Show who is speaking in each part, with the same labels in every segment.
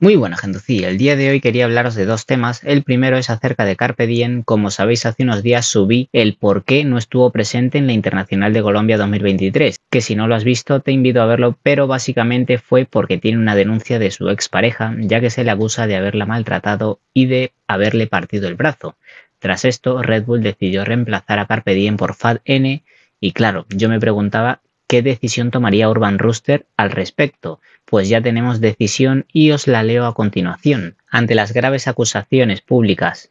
Speaker 1: Muy buena gente, el día de hoy quería hablaros de dos temas. El primero es acerca de Carpe Diem. Como sabéis, hace unos días subí el por qué no estuvo presente en la Internacional de Colombia 2023, que si no lo has visto te invito a verlo, pero básicamente fue porque tiene una denuncia de su expareja, ya que se le acusa de haberla maltratado y de haberle partido el brazo. Tras esto, Red Bull decidió reemplazar a Carpe por Fat N y claro, yo me preguntaba qué decisión tomaría Urban Rooster al respecto, pues ya tenemos decisión y os la leo a continuación. Ante las graves acusaciones públicas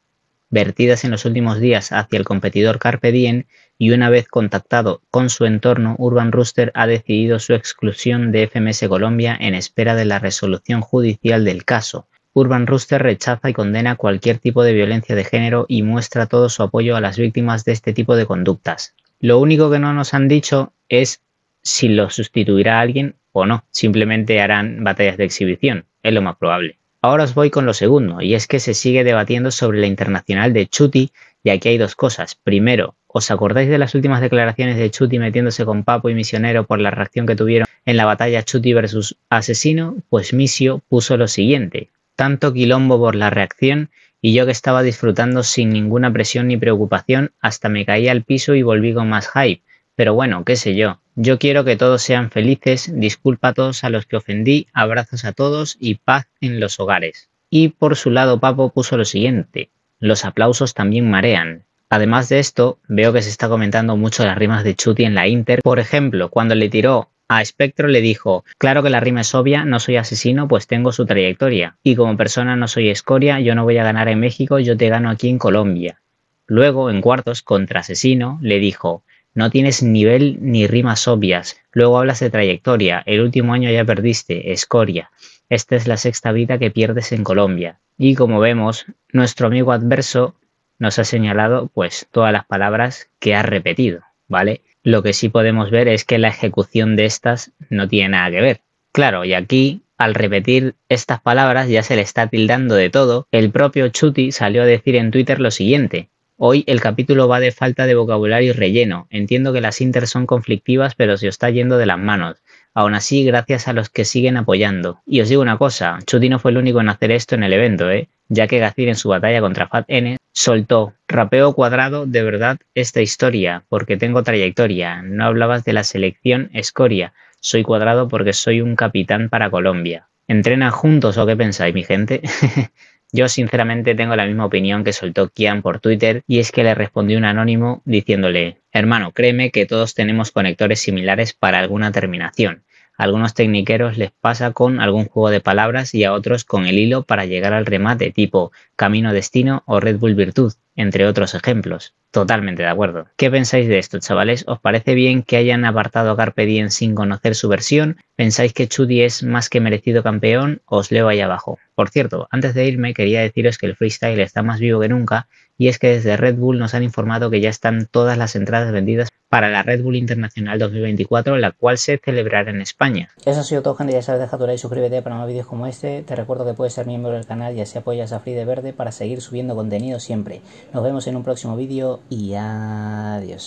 Speaker 1: vertidas en los últimos días hacia el competidor Carpe Diem y una vez contactado con su entorno, Urban Rooster ha decidido su exclusión de FMS Colombia en espera de la resolución judicial del caso. Urban Rooster rechaza y condena cualquier tipo de violencia de género y muestra todo su apoyo a las víctimas de este tipo de conductas. Lo único que no nos han dicho es si lo sustituirá alguien o no. Simplemente harán batallas de exhibición, es lo más probable. Ahora os voy con lo segundo, y es que se sigue debatiendo sobre la internacional de Chuti, y aquí hay dos cosas. Primero, ¿os acordáis de las últimas declaraciones de Chuti metiéndose con Papo y Misionero por la reacción que tuvieron en la batalla Chuti versus Asesino? Pues Misio puso lo siguiente. Tanto quilombo por la reacción y yo que estaba disfrutando sin ninguna presión ni preocupación hasta me caí al piso y volví con más hype. Pero bueno, qué sé yo. Yo quiero que todos sean felices, disculpa a todos a los que ofendí, abrazos a todos y paz en los hogares. Y por su lado Papo puso lo siguiente, los aplausos también marean. Además de esto, veo que se está comentando mucho las rimas de Chuti en la Inter. Por ejemplo, cuando le tiró a Spectro le dijo, claro que la rima es obvia, no soy asesino, pues tengo su trayectoria. Y como persona no soy escoria, yo no voy a ganar en México, yo te gano aquí en Colombia. Luego, en cuartos, contra asesino, le dijo, no tienes nivel ni rimas obvias. Luego hablas de trayectoria. El último año ya perdiste. Escoria. Esta es la sexta vida que pierdes en Colombia. Y como vemos, nuestro amigo adverso nos ha señalado pues todas las palabras que ha repetido, ¿vale? Lo que sí podemos ver es que la ejecución de estas no tiene nada que ver. Claro, y aquí al repetir estas palabras ya se le está tildando de todo. El propio Chuti salió a decir en Twitter lo siguiente. Hoy el capítulo va de falta de vocabulario y relleno. Entiendo que las inters son conflictivas, pero se os está yendo de las manos. Aún así, gracias a los que siguen apoyando. Y os digo una cosa, Chudino no fue el único en hacer esto en el evento, ¿eh? ya que Gacir en su batalla contra Fat N soltó, rapeo cuadrado de verdad esta historia, porque tengo trayectoria, no hablabas de la selección escoria, soy cuadrado porque soy un capitán para Colombia. ¿Entrena juntos o qué pensáis, mi gente? Yo sinceramente tengo la misma opinión que soltó Kian por Twitter y es que le respondió un anónimo diciéndole, hermano, créeme que todos tenemos conectores similares para alguna terminación. A algunos tecniqueros les pasa con algún juego de palabras y a otros con el hilo para llegar al remate tipo camino destino o Red Bull virtud entre otros ejemplos. Totalmente de acuerdo. ¿Qué pensáis de esto, chavales? ¿Os parece bien que hayan apartado a Carpe sin conocer su versión? ¿Pensáis que Chudi es más que merecido campeón? Os leo ahí abajo. Por cierto, antes de irme quería deciros que el freestyle está más vivo que nunca y es que desde Red Bull nos han informado que ya están todas las entradas vendidas para la Red Bull Internacional 2024, la cual se celebrará en España. Eso ha sido todo, gente. Ya sabes, deja tu like y suscríbete para más vídeos como este. Te recuerdo que puedes ser miembro del canal y así apoyas a Free de Verde para seguir subiendo contenido siempre. Nos vemos en un próximo vídeo y adiós.